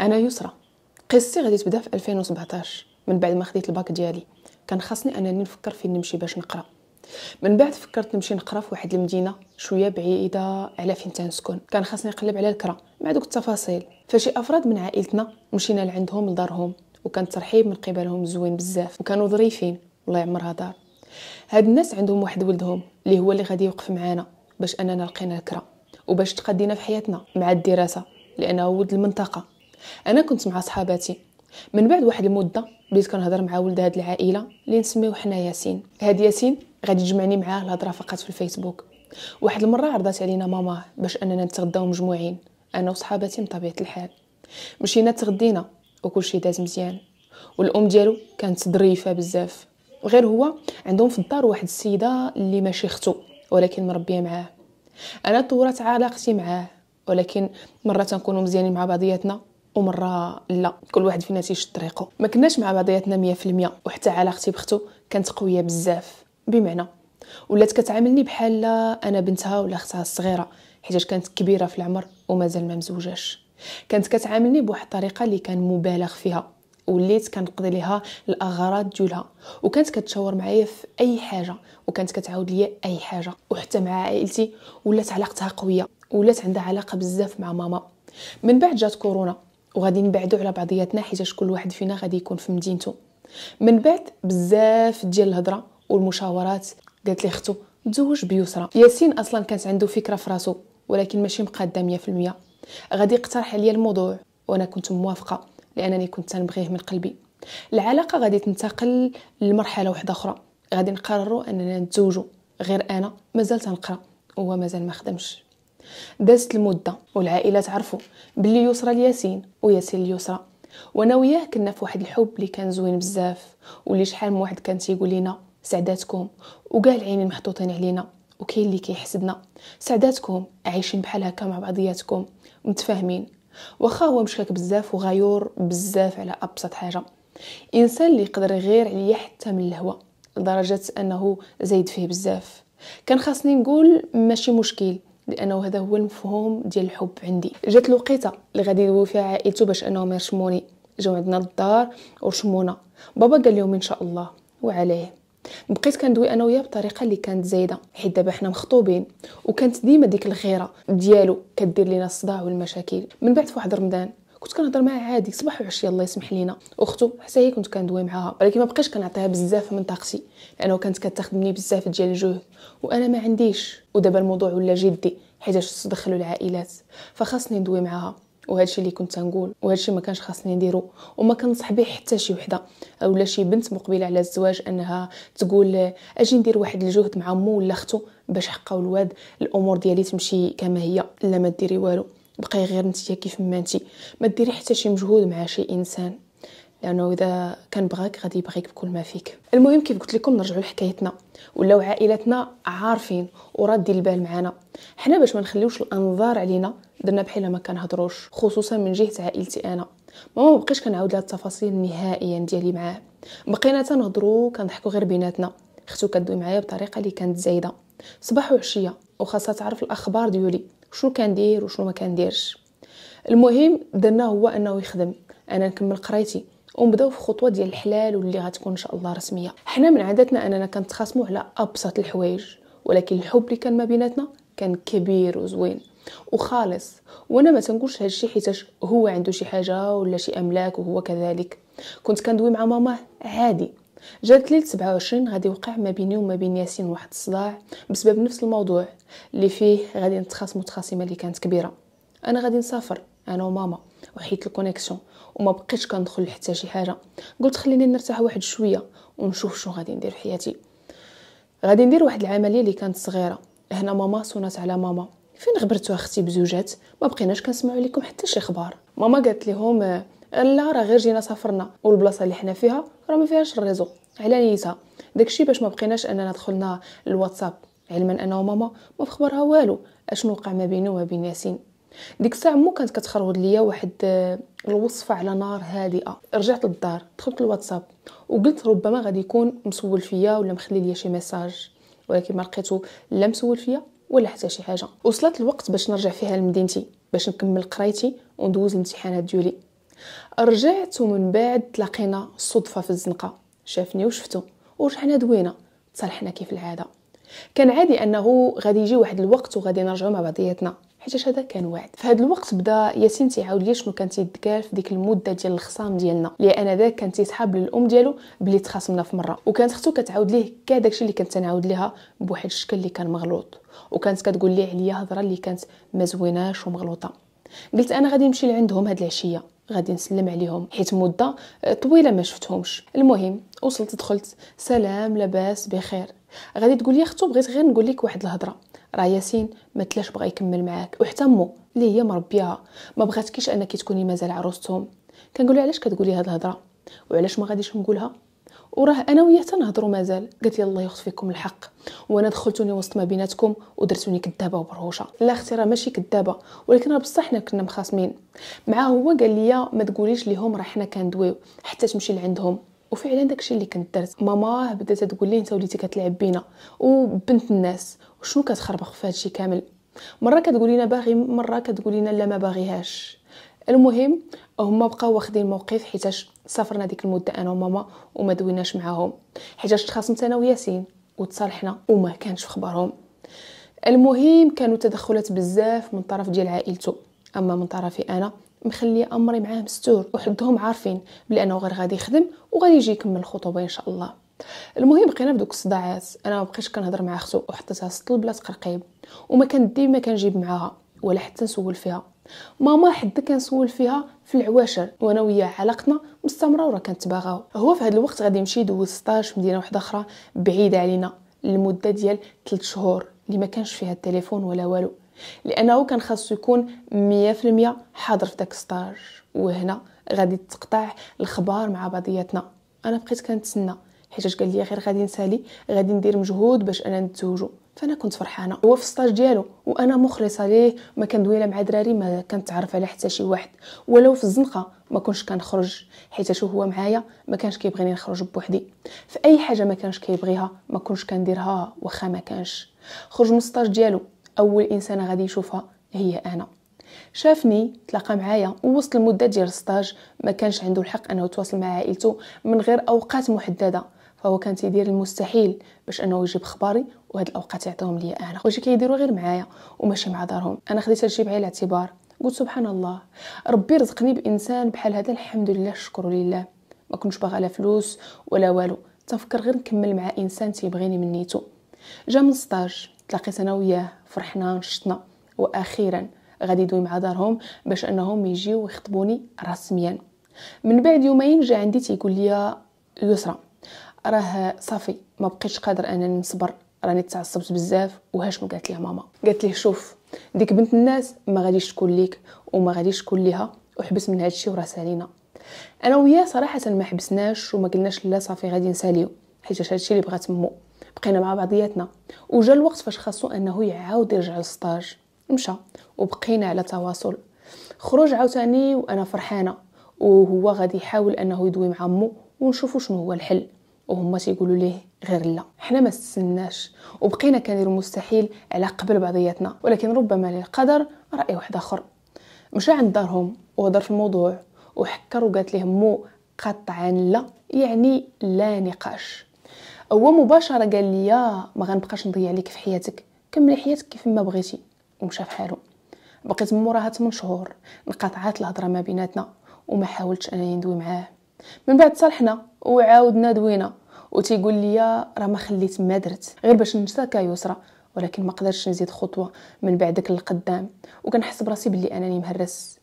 انا يسرى قصتي غادي تبدا في 2017 من بعد ما خديت الباك ديالي كان خاصني انني نفكر فين نمشي باش نقرا من بعد فكرت نمشي نقرا في واحد المدينه شويه بعيده على فين تنسكن كان خاصني نقلب على الكرا مع دوك التفاصيل فشي افراد من عائلتنا مشينا لعندهم لدارهم وكان الترحيب من قبلهم زوين بزاف وكانوا ظريفين الله يعمرها دار هاد الناس عندهم واحد ولدهم اللي هو اللي غادي يوقف معانا باش اننا لقينا الكرا وباش تقدينا في حياتنا مع الدراسه لانه ولد المنطقه انا كنت مع صحاباتي من بعد واحد المده بديت كنهضر مع ولد هاد العائله اللي نسميوه حنا ياسين هاد ياسين غادي تجمعني معاه الهضره فقط في الفيسبوك واحد المره عرضت علينا ماما باش اننا نتغداو مجموعين انا وصحاباتي من طبيعه الحال مشينا تغدينا وكلشي داز مزيان والام ديالو كانت ظريفه بزاف غير هو عندهم في الدار واحد السيده اللي ماشي اختو ولكن مربيه معاه انا طورت علاقتي معاه ولكن مرات نكونوا مزيانين مع بعضياتنا ومره لا كل واحد فينا تيشد طريقه ما كناش مع بعضياتنا 100% وحتى علاقتي بختو كانت قويه بزاف بمعنى ولات كتعاملني بحال انا بنتها ولا اختها الصغيره حيت كانت كبيره في العمر ومازال ما مزوجاش كانت كتعاملني بواحد الطريقه اللي كان مبالغ فيها وليت كنقضي ليها الاغراض ديالها وكانت كتشاور معايا في اي حاجه وكانت كتعاود ليا اي حاجه وحتى مع عائلتي ولات علاقتها قويه ولات عندها علاقه بزاف مع ماما من بعد جات كورونا وغادي نبعدوا على بعضياتنا حيتاش كل واحد فينا غادي يكون في مدينته من بعد بزاف ديال الهضره والمشاورات قالت لي اختو تزوج بيسرى ياسين اصلا كانت عنده فكره في راسو ولكن ماشي مقاده 100% غادي يقترح عليا الموضوع وانا كنت موافقه لانني كنت تنبغيه من قلبي العلاقه غادي تنتقل لمرحله واحده اخرى غادي نقرروا اننا نتزوجوا غير انا مازال تنقرا وهو مازال ما خدمش دازت المده والعائله تعرفوا بلي يسرى لياسين وياسين اليسرى وانا وياه كنا في واحد الحب اللي كان زوين بزاف واللي شحال من واحد كان تيقول لنا سعداتكم وكاع العينين محطوطين علينا وكاين اللي كيحسدنا سعداتكم عايشين بحال هكا مع بعضياتكم متفاهمين واخا هو مشكك بزاف وغيور بزاف على ابسط حاجه انسان اللي يقدر يغير عليا حتى من الهوى لدرجه انه زايد فيه بزاف كان خاصني نقول ماشي مشكل لانه هذا هو المفهوم ديال الحب عندي جات الوقيته اللي غادي يدوي فيها عائلته باش انهم يرشموني جاو عندنا للدار ورشمونا بابا قال لهم ان شاء الله وعليه بقيت كندوي انا وياه بطريقه اللي كانت زايده حيت دابا حنا مخطوبين وكانت ديما ديك الغيره ديالو كدير لينا الصداع والمشاكل من بعد فواحد رمضان كنت كنهضر معاها عادي صباح وعشيه الله يسمح لينا اختو حتى هي كنت كندوي معاها ولكن ما بقيتش كنعطيها بزاف من طاقتي لانه كانت كتاخذ مني بزاف ديال الجهد وانا ما عنديش ودابا الموضوع ولا جدي حيتاش تدخلوا العائلات فخاصني ندوي معاها وهادشي اللي كنت نقول وهادشي ما كانش خاصني نديرو وما كنصح به حتى شي وحده اولا شي بنت مقبله على الزواج انها تقول اجي ندير واحد الجهد مع مو ولا اختو باش حقا الواد الامور ديالي تمشي كما هي لا ما ديري والو بقاي غير نتيا كيف ما انتي ما ديري حتى شي مجهود مع شي انسان لانه اذا كان بغاك غادي يبغيك بكل ما فيك المهم كيف قلت لكم نرجعوا لحكايتنا ولاو عائلتنا عارفين وردي البال معنا حنا باش ما نخليوش الانظار علينا درنا بحال ما كنهضروش خصوصا من جهه عائلتي انا ما بقيتش كنعاود لها التفاصيل نهائيا ديالي معاه بقينا تنهضروا كنضحكوا غير بيناتنا اختو كدوي معايا بطريقه اللي كانت زايده صباح وعشيه وخاصها تعرف الاخبار ديولي شنو كندير وشنو ما ديرش المهم درنا هو انه يخدم انا نكمل قرايتي ونبداو في خطوه ديال الحلال واللي غتكون ان شاء الله رسميه حنا من عادتنا اننا كنتخاصموا على ابسط الحوايج ولكن الحب اللي كان ما بيناتنا كان كبير وزوين وخالص وانا ما تنقولش هادشي حيتاش هو عنده شي حاجه ولا شي املاك وهو كذلك كنت كندوي مع ماما عادي جات ليلة 27 غادي يوقع ما بيني وما بين ياسين واحد الصداع بسبب نفس الموضوع اللي فيه غادي نتخاصم تخاصمه اللي كانت كبيره انا غادي نسافر انا وماما وحيت الكونيكسيون وما بقيتش كندخل حتى شي حاجه قلت خليني نرتاح واحد شويه ونشوف شنو غادي ندير في حياتي غادي ندير واحد العمليه اللي كانت صغيره هنا ماما صونات على ماما فين غبرتو اختي بزوجات ما بقيناش كنسمعوا لكم حتى شي اخبار ماما قالت لهم لا راه غير جينا سافرنا والبلاصه اللي حنا فيها راه ما فيهاش الريزو على نيتها داكشي باش ما بقيناش اننا دخلنا الواتساب علما انا وماما ما في خبرها والو اشنو وقع ما بينه وما بين ياسين ديك الساعه مو كانت كتخرغد ليا واحد آه، الوصفه على نار هادئه رجعت للدار دخلت الواتساب وقلت ربما غادي يكون مسول فيا ولا مخلي ليا شي ميساج ولكن ما لقيتو لا مسول فيا ولا حتى شي حاجه وصلت الوقت باش نرجع فيها لمدينتي باش نكمل قرايتي وندوز الامتحانات ديالي رجعت ومن بعد تلاقينا صدفه في الزنقه شافني وشفتو ورجعنا دوينا تصالحنا كيف العاده كان عادي انه غادي يجي واحد الوقت وغادي نرجعوا مع بعضياتنا حيت هذا كان وعد في هذا الوقت بدا ياسين تيعاود ليا شنو كان تيتذكر في ديك المده ديال الخصام ديالنا لان ذاك كان تيسحاب للام ديالو بلي تخاصمنا في مره وكانت اختو كتعاود ليه كاع داكشي اللي كنت تنعاود ليها بواحد الشكل اللي كان مغلوط وكانت كتقول ليه عليا هضره اللي كانت ما زويناش ومغلوطه قلت انا غادي نمشي لعندهم هاد العشيه غادي نسلم عليهم حيت مده طويله ما شفتهمش المهم وصلت دخلت سلام لاباس بخير غادي تقول لي اختو بغيت غير نقول لك واحد الهضره راه ياسين ما تلاش بغا يكمل معاك وحتى مو اللي هي مربيها ما بغاتكيش انك تكوني مازال عروستهم كنقول لها علاش كتقولي هاد الهضره وعلاش ما غاديش نقولها وراه انا وياه تنهضروا مازال قالت لي الله يخص فيكم الحق وانا دخلتوني وسط ما بيناتكم ودرتوني كدابه وبرهوشه لا اختي راه ماشي كدابه ولكن راه بصح حنا كنا مخاصمين مع هو قال لي ما تقوليش ليهم راه حنا كندويو حتى تمشي لعندهم وفعلا داكشي اللي كنت درت ماما بدات تقول لي انت وليتي كتلعب بينا وبنت الناس وشنو كتخربق في هادشي كامل مره كتقول لنا باغي مره كتقول لنا لا ما باغيهاش المهم هما بقاو واخدين موقف حيتاش سافرنا ديك المده انا وماما وما دويناش معاهم حيتاش تخاصمت انا وياسين وتصالحنا وما كانش في خبرهم المهم كانوا تدخلات بزاف من طرف ديال عائلته اما من طرفي انا مخلي امري معاه مستور وحدهم عارفين بلي انه غير غادي يخدم وغادي يجي يكمل الخطوبه ان شاء الله المهم بقينا في دوك الصداعات انا ما بقيتش كنهضر مع اختو وحطيتها سط البلاصه قرقيب وما كان ديما كنجيب معاها ولا حتى نسول فيها ماما حد كنسول فيها في العواشر وانا وياه علاقتنا مستمره وراه كنتباغاو هو في هذا الوقت غادي يمشي يدوز ستاج في مدينه واحده اخرى بعيده علينا لمده ديال 3 شهور اللي ما كانش فيها التليفون ولا والو لانه كان خاصو يكون 100% حاضر في داك ستاج وهنا غادي تقطع الخبار مع بعضياتنا انا بقيت كنتسنى حيت قال لي غير غادي نسالي غادي ندير مجهود باش انا نتزوجو فانا كنت فرحانه هو في السطاج ديالو وانا مخلصه ليه ما كندويلا مع دراري ما كنتعرف على حتى شي واحد ولو في الزنقه ما كنتش كنخرج حيت شو هو معايا ما كانش كيبغيني نخرج بوحدي في اي حاجه ما كانش كيبغيها ما كنتش كنديرها واخا ما كانش خرج من السطاج ديالو اول انسانه غادي يشوفها هي انا شافني تلاقى معايا ووسط المده ديال السطاج ما كانش عنده الحق انه يتواصل مع عائلته من غير اوقات محدده فهو كان تيدير المستحيل باش انه يجيب خباري وهاد الاوقات يعطيهم ليا انا واش كيديروا غير معايا وماشي مع دارهم انا خديت هادشي بعين الاعتبار قلت سبحان الله ربي رزقني بانسان بحال هذا الحمد لله الشكر لله ما كنتش باغا لا فلوس ولا والو تنفكر غير نكمل مع انسان تيبغيني من نيتو جا من سطاج تلاقيت انا وياه فرحنا نشطنا واخيرا غادي يدوي مع دارهم باش انهم يجيو ويخطبوني رسميا من بعد يومين جا عندي تيقول لي يسرى راه صافي ما بقيتش قادر انا نصبر راني تعصبت بزاف ما قالت ليه ماما قالت لي شوف ديك بنت الناس ما غاديش تكون ليك وما غاديش تكون ليها وحبس من هادشي وراه سالينا انا وياه صراحه ما حبسناش وما قلناش لا صافي غادي نساليو حيت هادشي اللي بغات مو بقينا مع بعضياتنا وجا الوقت فاش خاصو انه يعاود يرجع للسطاج مشى وبقينا على تواصل خروج عاوتاني وانا فرحانه وهو غادي يحاول انه يدوي مع مو ونشوفوا شنو هو الحل وهما تيقولوا ليه غير لا حنا ما استسلمناش وبقينا كنديروا المستحيل على قبل بعضياتنا ولكن ربما للقدر راي واحد اخر مشى عند دارهم وهضر في الموضوع وحكر وقالت ليه مو قطعا لا يعني لا نقاش هو مباشره قال لي ما غنبقاش نضيع ليك في حياتك كملي حياتك كيف ما بغيتي ومشى في حاله بقيت موراها 8 شهور انقطعت الهضره ما بيناتنا وما حاولتش انني ندوي معاه من بعد صالحنا وعاودنا دوينا وتيقول لي راه ما خليت ما درت غير باش ننسى كيسرى ولكن ما قدرش نزيد خطوه من بعدك للقدام وكنحس براسي بلي انني مهرس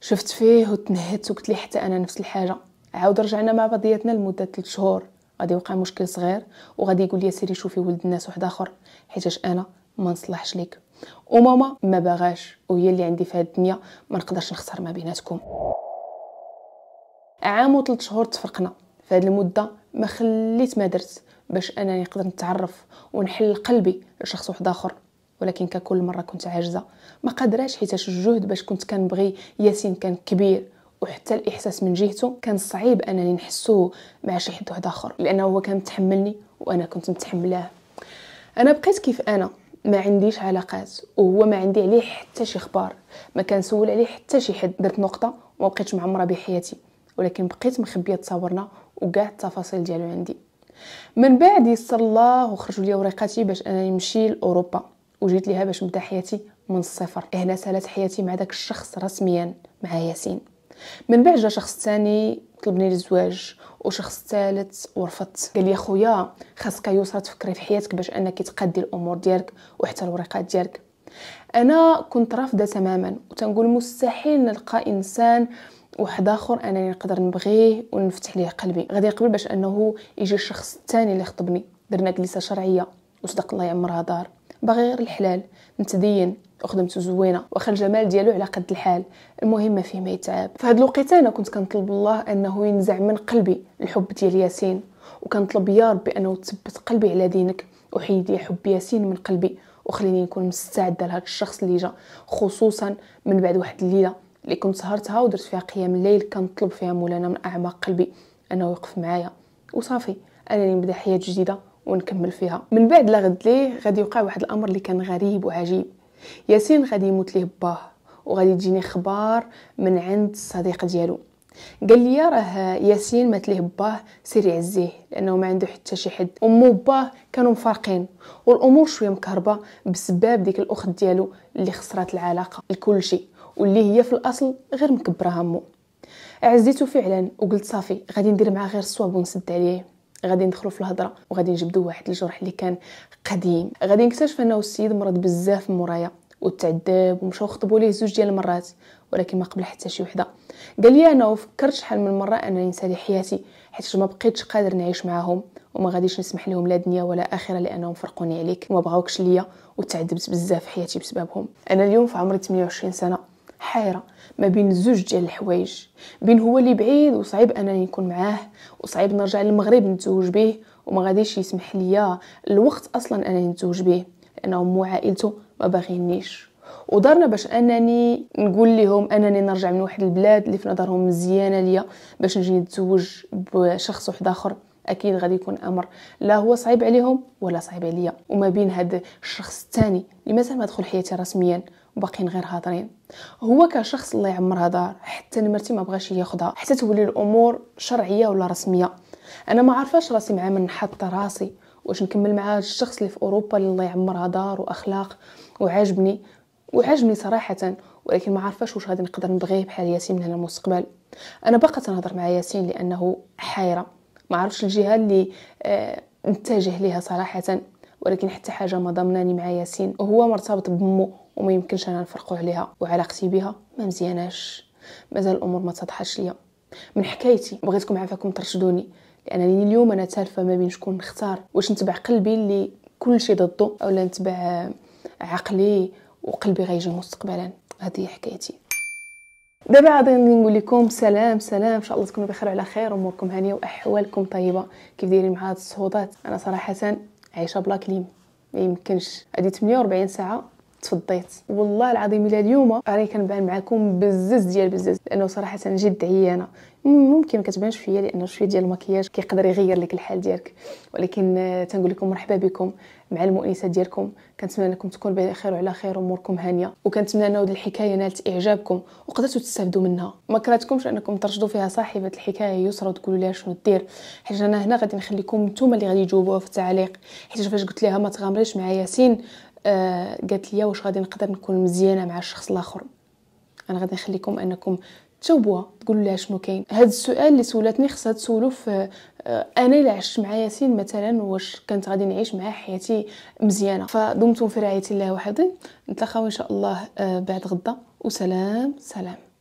شفت فيه وتنهدت وقلت لي حتى انا نفس الحاجه عاود رجعنا مع بعضياتنا لمده 3 شهور غادي يوقع مشكل صغير وغادي يقول لي سيري شوفي ولد الناس واحد اخر حيتاش انا ما نصلحش ليك وماما ما باغاش وهي اللي عندي في هاد الدنيا ما نقدرش نخسر ما بيناتكم عام و شهور تفرقنا في هذه المده ما خليت ما درت باش انني نقدر نتعرف ونحل قلبي لشخص واحد اخر ولكن ككل مره كنت عاجزه ما قدراش حيت الجهد باش كنت كنبغي ياسين كان كبير وحتى الاحساس من جهته كان صعيب انني نحسوه مع شي حد واحد اخر لانه هو كان متحملني وانا كنت متحملاه انا بقيت كيف انا ما عنديش علاقات وهو ما عندي عليه حتى شي خبار ما سول عليه حتى شي حد درت نقطه وما بقيتش معمره بحياتي ولكن بقيت مخبيه تصاورنا وكاع التفاصيل ديالو عندي من بعد يسر الله وخرجوا لي وريقاتي باش انا نمشي لاوروبا وجيت ليها باش نبدا حياتي من الصفر هنا سالت حياتي مع داك الشخص رسميا مع ياسين من بعد جا شخص ثاني طلبني للزواج وشخص ثالث ورفضت قال لي خويا خاصك يسرى تفكري في حياتك باش انك تقدي الامور ديالك وحتى الوريقات ديالك انا كنت رافضه تماما وتنقول مستحيل نلقى انسان واحد اخر انا نقدر نبغيه ونفتح ليه قلبي غادي يقبل باش انه يجي الشخص الثاني اللي خطبني درنا جلسه شرعيه وصدق الله يعمرها دار باغي غير الحلال متدين وخدمته زوينه واخا الجمال ديالو على قد الحال المهم ما فيه ما يتعب فهاد الوقيته انا كنت كنطلب الله انه ينزع من قلبي الحب ديال ياسين وكنطلب يا ربي انه تثبت قلبي على دينك وحيدي حب ياسين من قلبي وخليني نكون مستعده لهذا الشخص اللي جا خصوصا من بعد واحد الليله اللي كنت سهرتها ودرت فيها قيام الليل كنطلب فيها مولانا من اعماق قلبي انه يوقف معايا وصافي انني نبدا حياه جديده ونكمل فيها من بعد لا غد ليه غادي يوقع واحد الامر اللي كان غريب وعجيب ياسين غادي يموت ليه باه وغادي تجيني اخبار من عند الصديق ديالو قال لي راه ياسين مات ليه باه سيري عزيه لانه ما عنده حتى شي حد امه وباه كانوا مفارقين والامور شويه مكهربه بسبب ديك الاخت ديالو اللي خسرات العلاقه لكل شيء واللي هي في الاصل غير مكبره همو عزيتو فعلا وقلت صافي غادي ندير معاه غير الصواب ونسد عليه غادي ندخلو في الهضره وغادي نجبدو واحد الجرح اللي كان قديم غادي نكتشف انه السيد مرض بزاف من مورايا وتعذب ومشاو خطبوا ليه زوج ديال المرات ولكن ما قبل حتى شي وحده قال لي انا وفكرت شحال من مره انني نسالي حياتي حيت ما بقيتش قادر نعيش معاهم وما غاديش نسمح لهم لا دنيا ولا اخره لانهم فرقوني عليك وما بغاوكش ليا وتعذبت بزاف حياتي بسببهم انا اليوم في عمري 28 سنه حيرة ما بين زوج ديال الحوايج بين هو اللي بعيد وصعيب انني نكون معاه وصعيب نرجع للمغرب نتزوج به وما غاديش يسمح ليا الوقت اصلا انني نتزوج به لانه مو عائلته ما باغينيش ودارنا باش انني نقول لهم انني نرجع من واحد البلاد اللي في نظرهم مزيانه ليا باش نجي نتزوج بشخص واحد اخر اكيد غادي يكون امر لا هو صعيب عليهم ولا صعيب عليا وما بين هذا الشخص الثاني اللي مازال ما دخل حياتي رسميا وباقيين غير هاضرين هو كشخص الله يعمرها دار حتى نمرتي ما بغاش ياخدها حتى تولي الامور شرعيه ولا رسميه انا ما عارفاش راسي مع من حط راسي واش نكمل مع الشخص اللي في اوروبا اللي الله يعمرها دار واخلاق وعاجبني وعاجبني صراحه ولكن ما عارفاش واش غادي نقدر نبغيه بحال ياسين من هنا المستقبل انا باقا تنهضر مع ياسين لانه حيره ما عارفش الجهه اللي آه، نتجه ليها صراحه ولكن حتى حاجه ما ضمناني مع ياسين وهو مرتبط بمو وما يمكنش انا نفرقوا عليها وعلاقتي بها ما مزياناش مازال الامور ما تضحاش ليا من حكايتي بغيتكم عافاكم ترشدوني لانني اليوم انا تالفه ما بين شكون نختار واش نتبع قلبي اللي كل شيء ضده اولا نتبع عقلي وقلبي غيجي مستقبلا هذه حكايتي دابا غادي نقول لكم سلام سلام ان شاء الله تكونوا بخير وعلى خير اموركم هانيه واحوالكم طيبه كيف دايرين مع هاد الصهودات انا صراحه عايشه بلا كليم ما يمكنش هادي 48 ساعه تفضيت والله العظيم الى اليوم راني كنبان معكم بزز ديال بزز لانه صراحه جد عيانه ممكن ما كتبانش فيا لانه شويه ديال المكياج كيقدر يغير لك الحال ديالك ولكن تنقول لكم مرحبا بكم مع المؤنسه ديالكم كنتمنى انكم تكونوا بخير وعلى خير اموركم هانيه وكنتمنى ان هذه الحكايه نالت اعجابكم وقدرتوا تستافدوا منها ما كرهتكمش انكم ترشدوا فيها صاحبه الحكايه يسرى وتقولوا لها شنو دير حيت انا هنا غادي نخليكم نتوما اللي غادي تجاوبوها في التعليق حيت فاش قلت لها ما تغامريش مع ياسين آه قالت لي واش غادي نقدر نكون مزيانه مع الشخص الاخر انا غادي نخليكم انكم تجاوبوها تقولوا لها شنو كاين هذا السؤال اللي سولتني خصها تسولو في آه، انا الا عشت مع ياسين مثلا واش كانت غادي نعيش معاه حياتي مزيانه فدمتم في رعايه الله وحفظه نتلاقاو ان شاء الله آه، بعد غدا وسلام سلام